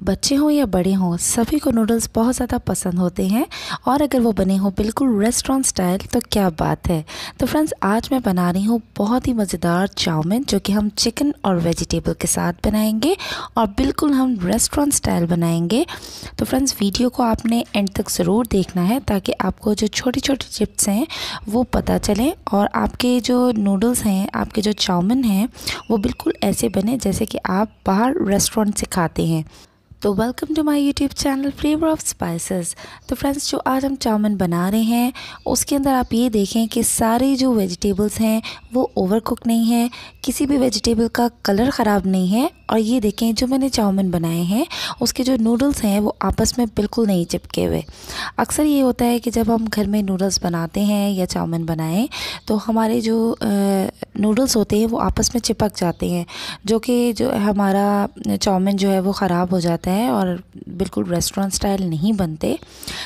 बच्चे हों या बड़े हों सभी को नूडल्स बहुत ज़्यादा पसंद होते हैं और अगर वो बने हों बिल्कुल रेस्टोरेंट स्टाइल तो क्या बात है तो फ्रेंड्स आज मैं बना रही हूँ बहुत ही मज़ेदार चाउमिन जो कि हम चिकन और वेजिटेबल के साथ बनाएंगे और बिल्कुल हम रेस्टोरेंट स्टाइल बनाएंगे तो फ्रेंड्स वीडियो को आपने एंड तक ज़रूर देखना है ताकि आपको जो छोटी छोटी टिप्स हैं वो पता चलें और आपके जो नूडल्स हैं आपके जो चाउमिन हैं वो बिल्कुल ऐसे बने जैसे कि आप बाहर रेस्टोरेंट से खाते हैं तो welcome to my YouTube channel flavour of spices तो फ्रेंड्स जो आज हम चाउमिन बना रहे हैं उसके अंदर आप ये देखें कि सारे जो वेजिटेबल्स हैं वो ओवर कुक नहीं हैं किसी भी वेजिटेबल का कलर ख़राब नहीं है और ये देखें जो मैंने चाउमिन बनाए हैं उसके जो नूडल्स हैं वो आपस में बिल्कुल नहीं चिपके हुए अक्सर ये होता है कि जब हम घर में नूडल्स बनाते हैं या चाउमिन बनाएँ तो हमारे जो नूडल्स होते हैं वो आपस में चिपक जाते हैं जो कि जो हमारा चाउमिन जो है वो ख़राब हो जाता है है और बिल्कुल रेस्टोरेंट स्टाइल नहीं बनते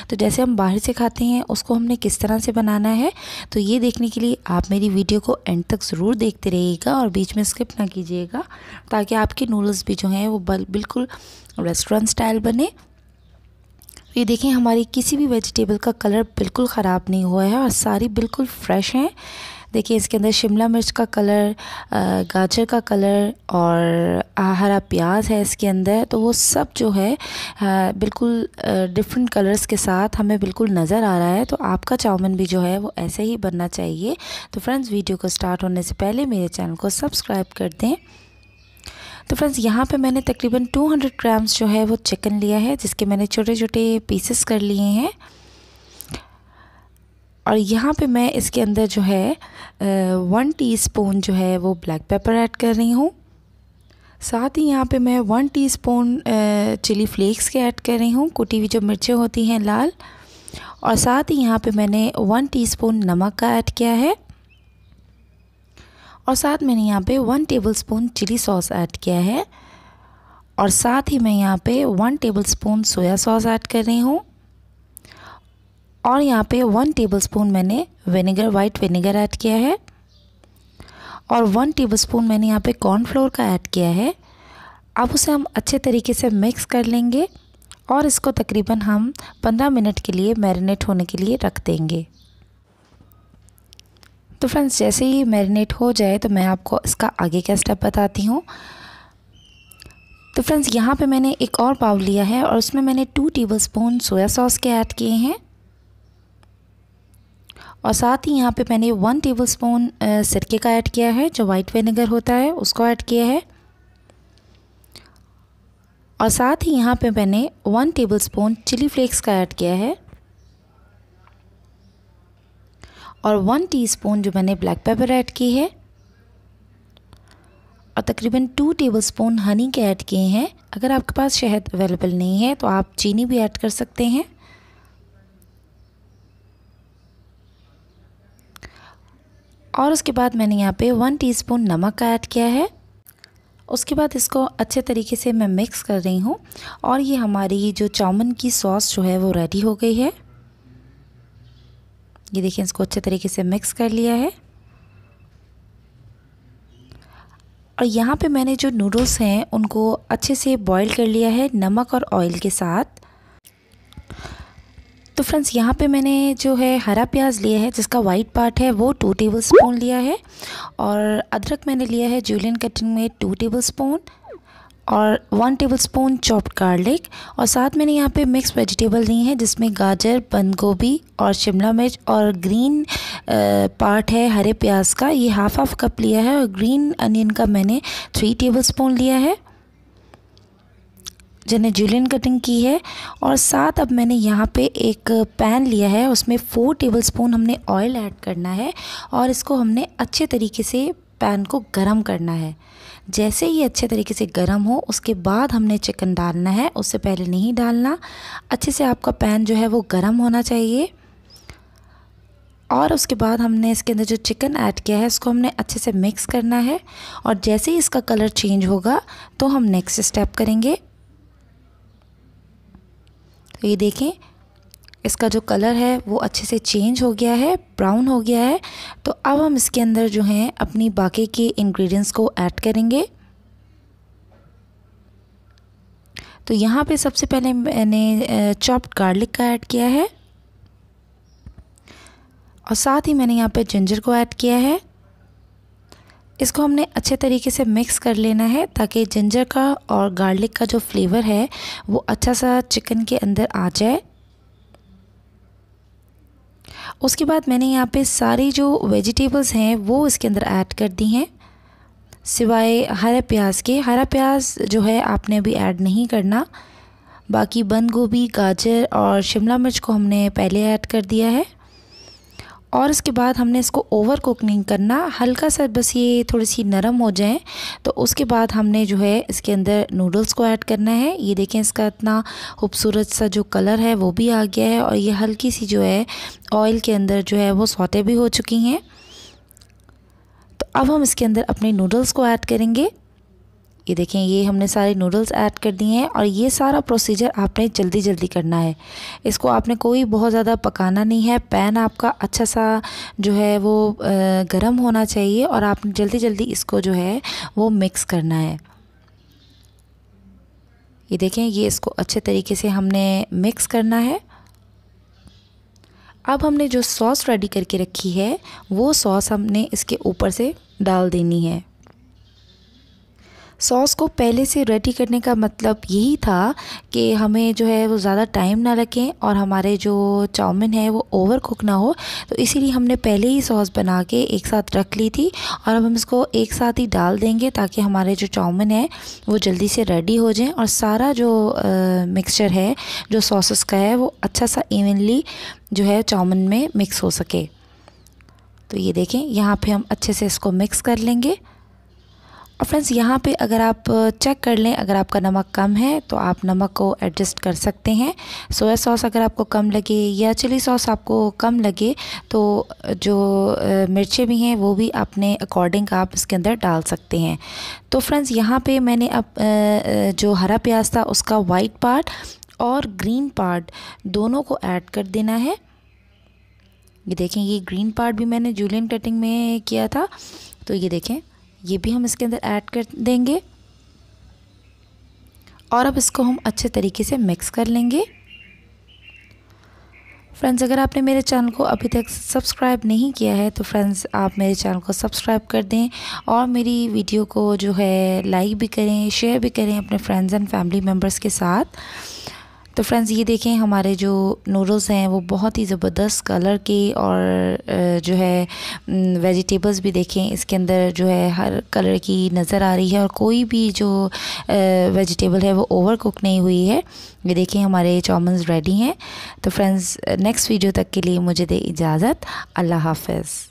तो जैसे हम बाहर से खाते हैं उसको हमने किस तरह से बनाना है तो ये देखने के लिए आप मेरी वीडियो को एंड तक ज़रूर देखते रहिएगा और बीच में स्किप ना कीजिएगा ताकि आपके नूडल्स भी जो हैं वो बिल्कुल रेस्टोरेंट स्टाइल बने ये देखें हमारी किसी भी वेजिटेबल का कलर बिल्कुल ख़राब नहीं हुआ है और सारी बिल्कुल फ्रेश हैं देखिए इसके अंदर शिमला मिर्च का कलर गाजर का कलर और हरा प्याज है इसके अंदर तो वो सब जो है बिल्कुल डिफरेंट कलर्स के साथ हमें बिल्कुल नज़र आ रहा है तो आपका चाउमिन भी जो है वो ऐसे ही बनना चाहिए तो फ्रेंड्स वीडियो को स्टार्ट होने से पहले मेरे चैनल को सब्सक्राइब कर दें तो फ्रेंड्स यहाँ पे मैंने तकरीबन 200 ग्राम्स जो है वो चिकन लिया है जिसके मैंने छोटे छोटे पीसेस कर लिए हैं और यहाँ पे मैं इसके अंदर जो है वन टीस्पून जो है वो ब्लैक पेपर ऐड कर रही हूँ साथ ही यहाँ पे मैं वन टीस्पून चिली फ्लेक्स के ऐड कर रही हूँ कुटी हुई जो मिर्चें होती हैं लाल और साथ ही यहाँ पे मैंने वन टीस्पून नमक का ऐड किया है और साथ मैंने यहाँ पे one tablespoon chilli sauce add किया है और साथ ही मैं यहाँ पे one tablespoon soya sauce add कर रही हूँ और यहाँ पे वन टेबलस्पून मैंने विनेगर वाइट विनेगर ऐड किया है और वन टेबलस्पून मैंने यहाँ पे कॉर्नफ्लोर का ऐड किया है अब उसे हम अच्छे तरीके से मिक्स कर लेंगे और इसको तकरीबन हम पंद्रह मिनट के लिए मैरिनेट होने के लिए रख देंगे तो फ्रेंड्स जैसे ही मैरिनेट हो जाए तो मैं आपको इसका आगे का स्टेप बताती हूँ तो फ्रेंड्स यहाँ पे मैंने एक और पाव लिया है और उसमें मैंने टू टेबलस्पून सोया सॉस के ऐड किए हैं और साथ ही यहाँ पे मैंने वन टेबलस्पून सिरके का ऐड किया है जो वाइट विनेगर होता है उसको ऐड किया है और साथ ही यहाँ पे मैंने वन टेबलस्पून चिली फ्लेक्स का ऐड किया है और वन टीस्पून जो मैंने ब्लैक पेपर ऐड की है और तकरीबन टू टेबलस्पून हनी के ऐड किए हैं अगर आपके पास शहद अवेलेबल नहीं है तो आप चीनी भी ऐड कर सकते हैं और उसके बाद मैंने यहाँ पे वन टीस्पून नमक का ऐड किया है उसके बाद इसको अच्छे तरीके से मैं मिक्स कर रही हूँ और ये हमारी जो चाउमिन की सॉस जो है वो रेडी हो गई है ये देखिए इसको अच्छे तरीके से मिक्स कर लिया है और यहाँ पे मैंने जो नूडल्स हैं उनको अच्छे से बॉईल कर लिया है नमक और ऑयल के साथ तो फ्रेंड्स यहाँ पे मैंने जो है हरा प्याज लिया है जिसका वाइट पार्ट है वो टू टेबल स्पून लिया है और अदरक मैंने लिया है जूलियन कटिंग में टू टेबल स्पून और one tablespoon chopped garlic और साथ मैंने यहाँ पे मिक्स वेजिटेबल ली हैं जिसमें गाजर बंद गोभी और शिमला मिर्च और ग्रीन पार्ट है हरे प्याज का ये हाफ़ हाफ़ कप लिया है और ग्रीन अनियन का मैंने थ्री टेबल स्पून लिया है जिन्हें जुलियन कटिंग की है और साथ अब मैंने यहाँ पे एक पैन लिया है उसमें फ़ोर टेबलस्पून हमने ऑयल ऐड करना है और इसको हमने अच्छे तरीके से पैन को गरम करना है जैसे ही अच्छे तरीके से गरम हो उसके बाद हमने चिकन डालना है उससे पहले नहीं डालना अच्छे से आपका पैन जो है वो गर्म होना चाहिए और उसके बाद हमने इसके अंदर जो चिकन ऐड किया है उसको हमने अच्छे से मिक्स करना है और जैसे ही इसका कलर चेंज होगा तो हम नेक्स्ट स्टेप करेंगे तो ये देखें इसका जो कलर है वो अच्छे से चेंज हो गया है ब्राउन हो गया है तो अब हम इसके अंदर जो हैं अपनी बाकी के इंग्रेडिएंट्स को ऐड करेंगे तो यहाँ पे सबसे पहले मैंने चॉप्ड गार्लिक का ऐड किया है और साथ ही मैंने यहाँ पे जिंजर को ऐड किया है इसको हमने अच्छे तरीके से मिक्स कर लेना है ताकि जिंजर का और गार्लिक का जो फ्लेवर है वो अच्छा सा चिकन के अंदर आ जाए उसके बाद मैंने यहाँ पे सारी जो वेजिटेबल्स हैं वो इसके अंदर ऐड कर दी हैं सिवाय हरा प्याज के हरा प्याज जो है आपने अभी ऐड नहीं करना बाकी बंद गोभी गाजर और शिमला मिर्च को हमने पहले ऐड कर दिया है और उसके बाद हमने इसको ओवर कुक नहीं करना हल्का सा बस ये थोड़ी सी नरम हो जाए तो उसके बाद हमने जो है इसके अंदर नूडल्स को ऐड करना है ये देखें इसका इतना खूबसूरत सा जो कलर है वो भी आ गया है और ये हल्की सी जो है ऑयल के अंदर जो है वो सौते भी हो चुकी हैं तो अब हम इसके अंदर अपने नूडल्स को ऐड करेंगे ये देखें ये हमने सारे नूडल्स ऐड कर दिए हैं और ये सारा प्रोसीजर आपने जल्दी जल्दी करना है इसको आपने कोई बहुत ज़्यादा पकाना नहीं है पैन आपका अच्छा सा जो है वो गर्म होना चाहिए और आपने जल्दी जल्दी इसको जो है वो मिक्स करना है ये देखें ये इसको अच्छे तरीके से हमने मिक्स करना है अब हमने जो सॉस रेडी करके रखी है वो सॉस हमने इसके ऊपर से डाल देनी है सॉस को पहले से रेडी करने का मतलब यही था कि हमें जो है वो ज़्यादा टाइम ना रखें और हमारे जो चाउमिन है वो ओवर कुक ना हो तो इसीलिए हमने पहले ही सॉस बना के एक साथ रख ली थी और अब हम इसको एक साथ ही डाल देंगे ताकि हमारे जो चाउमिन है वो जल्दी से रेडी हो जाएं और सारा जो मिक्सचर है जो सॉसेस का है वो अच्छा सा इवनली जो है चाउमिन में मिक्स हो सके तो ये देखें यहाँ पर हम अच्छे से इसको मिक्स कर लेंगे और फ्रेंड्स यहाँ पे अगर आप चेक कर लें अगर आपका नमक कम है तो आप नमक को एडजस्ट कर सकते हैं सोया सॉस अगर आपको कम लगे या चिली सॉस आपको कम लगे तो जो मिर्चें भी हैं वो भी अपने अकॉर्डिंग आप इसके अंदर डाल सकते हैं तो फ्रेंड्स यहाँ पे मैंने अब जो हरा प्याज था उसका वाइट पार्ट और ग्रीन पार्ट दोनों को ऐड कर देना है ये देखें ये ग्रीन पार्ट भी मैंने जूलियन कटिंग में किया था तो ये देखें ये भी हम इसके अंदर ऐड कर देंगे और अब इसको हम अच्छे तरीके से मिक्स कर लेंगे फ्रेंड्स अगर आपने मेरे चैनल को अभी तक सब्सक्राइब नहीं किया है तो फ्रेंड्स आप मेरे चैनल को सब्सक्राइब कर दें और मेरी वीडियो को जो है लाइक भी करें शेयर भी करें अपने फ्रेंड्स एंड फैमिली मेम्बर्स के साथ तो फ्रेंड्स ये देखें हमारे जो नूडल्स हैं वो बहुत ही ज़बरदस्त कलर के और जो है वेजिटेबल्स भी देखें इसके अंदर जो है हर कलर की नज़र आ रही है और कोई भी जो वेजिटेबल है वो ओवर कुक नहीं हुई है ये देखें हमारे चाउमन्स रेडी हैं तो फ्रेंड्स नेक्स्ट वीडियो तक के लिए मुझे दे इजाज़त अल्लाह हाफ